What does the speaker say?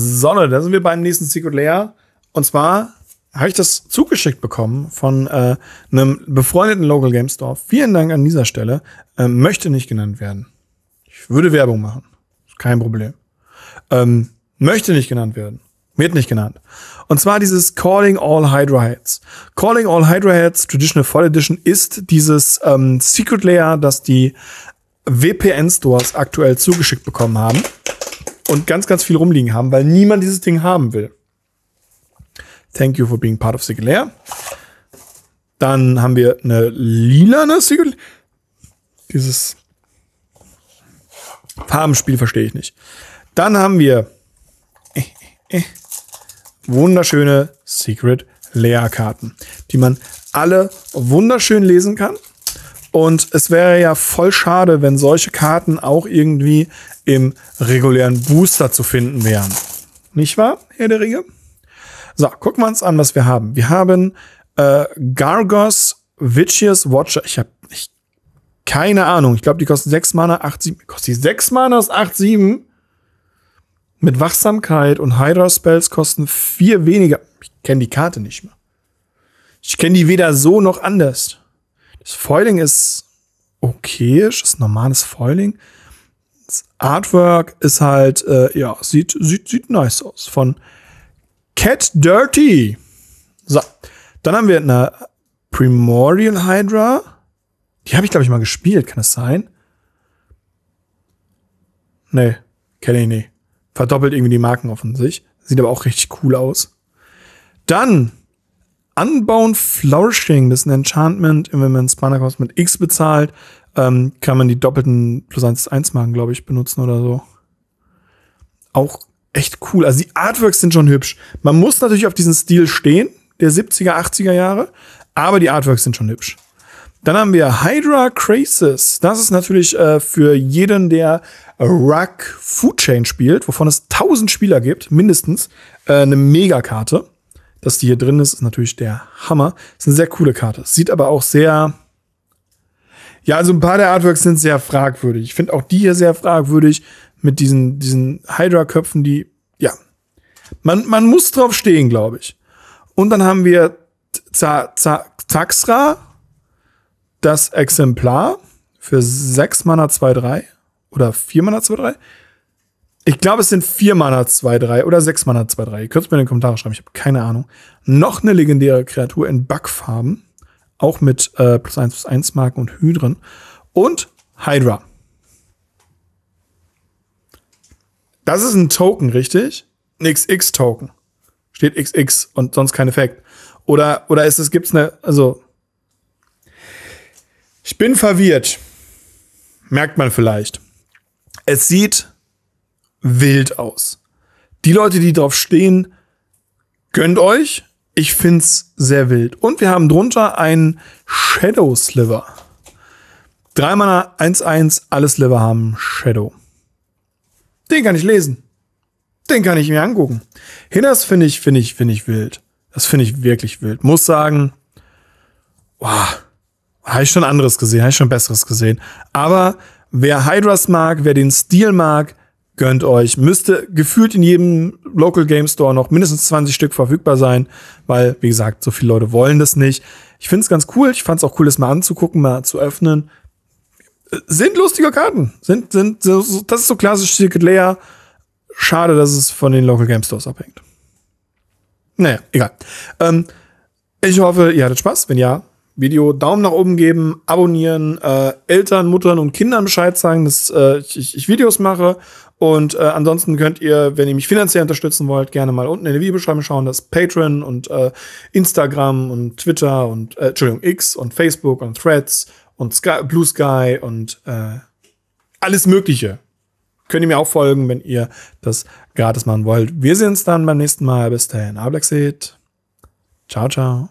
Sonne. Da sind wir beim nächsten Secret Layer. Und zwar habe ich das zugeschickt bekommen von äh, einem befreundeten Local Game Store. Vielen Dank an dieser Stelle. Ähm, möchte nicht genannt werden. Ich würde Werbung machen. Kein Problem. Ähm, möchte nicht genannt werden. Wird nicht genannt. Und zwar dieses Calling All Hydra Heads. Calling All Hydra Heads Traditional Fall Edition ist dieses ähm, Secret Layer, das die vpn Stores aktuell zugeschickt bekommen haben und ganz, ganz viel rumliegen haben, weil niemand dieses Ding haben will. Thank you for being part of Sigelair. Dann haben wir eine lila lilane Sigelair. Dieses Farbenspiel verstehe ich nicht. Dann haben wir äh, äh, äh wunderschöne Secret Layer Karten, die man alle wunderschön lesen kann. Und es wäre ja voll schade, wenn solche Karten auch irgendwie im regulären Booster zu finden wären. Nicht wahr, Herr der Ringe? So, gucken wir uns an, was wir haben. Wir haben äh, Gargos Vicious Watcher. Ich habe keine Ahnung. Ich glaube, die kosten 6 Mana, 8, 7. Kostet die 6 Mana aus 8, 7. Mit Wachsamkeit und Hydra-Spells kosten 4 weniger. Ich kenne die Karte nicht mehr. Ich kenne die weder so noch anders. Das Foiling ist okay, ist normales Foiling. Das Artwork ist halt, äh, ja, sieht, sieht, sieht nice aus. Von Cat Dirty. So, dann haben wir eine Primordial Hydra. Die habe ich, glaube ich, mal gespielt, kann es sein? Nee, kenne ich nicht. Verdoppelt irgendwie die Marken offensichtlich. Sieht aber auch richtig cool aus. Dann Anbauen Flourishing, das ist ein Enchantment, wenn man Spanakos mit X bezahlt, ähm, kann man die doppelten plus 1 1 machen, glaube ich, benutzen oder so. Auch echt cool. Also die Artworks sind schon hübsch. Man muss natürlich auf diesen Stil stehen, der 70er, 80er Jahre, aber die Artworks sind schon hübsch. Dann haben wir Hydra Crisis. Das ist natürlich äh, für jeden, der Rock Food Chain spielt, wovon es 1000 Spieler gibt, mindestens, äh, eine Megakarte dass die hier drin ist, ist natürlich der Hammer. Ist eine sehr coole Karte. Sieht aber auch sehr. Ja, also ein paar der Artworks sind sehr fragwürdig. Ich finde auch die hier sehr fragwürdig mit diesen, diesen Hydra-Köpfen, die. Ja. Man, man muss drauf stehen, glaube ich. Und dann haben wir Z Z Taxra, das Exemplar für 6 Mana 2-3 oder 4 Mana 2-3. Ich glaube, es sind 4 Mana 2-3 oder 6 Mana 2-3. Ihr könnt es mir in den Kommentaren schreiben, ich habe keine Ahnung. Noch eine legendäre Kreatur in Backfarben. Auch mit äh, plus 1 plus 1 Marken und Hydren. Und Hydra. Das ist ein Token, richtig? Ein XX-Token. Steht XX und sonst kein Effekt. Oder, oder ist es, gibt's eine, also. Ich bin verwirrt. Merkt man vielleicht. Es sieht wild aus. Die Leute, die drauf stehen, gönnt euch. Ich find's sehr wild. Und wir haben drunter einen Shadow Sliver. Drei Mana 1-1, alle Sliver haben Shadow. Den kann ich lesen. Den kann ich mir angucken. Hinners finde ich, finde ich, finde ich wild. Das finde ich wirklich wild. Muss sagen, wow, habe ich schon anderes gesehen, habe ich schon besseres gesehen. Aber wer Hydras mag, wer den Stil mag, Gönnt euch. Müsste gefühlt in jedem Local Game Store noch mindestens 20 Stück verfügbar sein, weil, wie gesagt, so viele Leute wollen das nicht. Ich finde es ganz cool. Ich fand es auch cool, das mal anzugucken, mal zu öffnen. Sind lustige Karten. Sind, sind, das ist so klassisch Secret Layer. Schade, dass es von den Local Game Stores abhängt. Naja, egal. Ähm, ich hoffe, ihr hattet Spaß. Wenn ja, Video Daumen nach oben geben, abonnieren, äh, Eltern, Muttern und Kindern Bescheid sagen, dass äh, ich, ich Videos mache und äh, ansonsten könnt ihr, wenn ihr mich finanziell unterstützen wollt, gerne mal unten in der Videobeschreibung schauen, dass Patreon und äh, Instagram und Twitter und äh, Entschuldigung, X und Facebook und Threads und Sky, Blue Sky und äh, alles Mögliche. Könnt ihr mir auch folgen, wenn ihr das gratis machen wollt. Wir sehen uns dann beim nächsten Mal. Bis dahin. Ablexit. Ciao, ciao.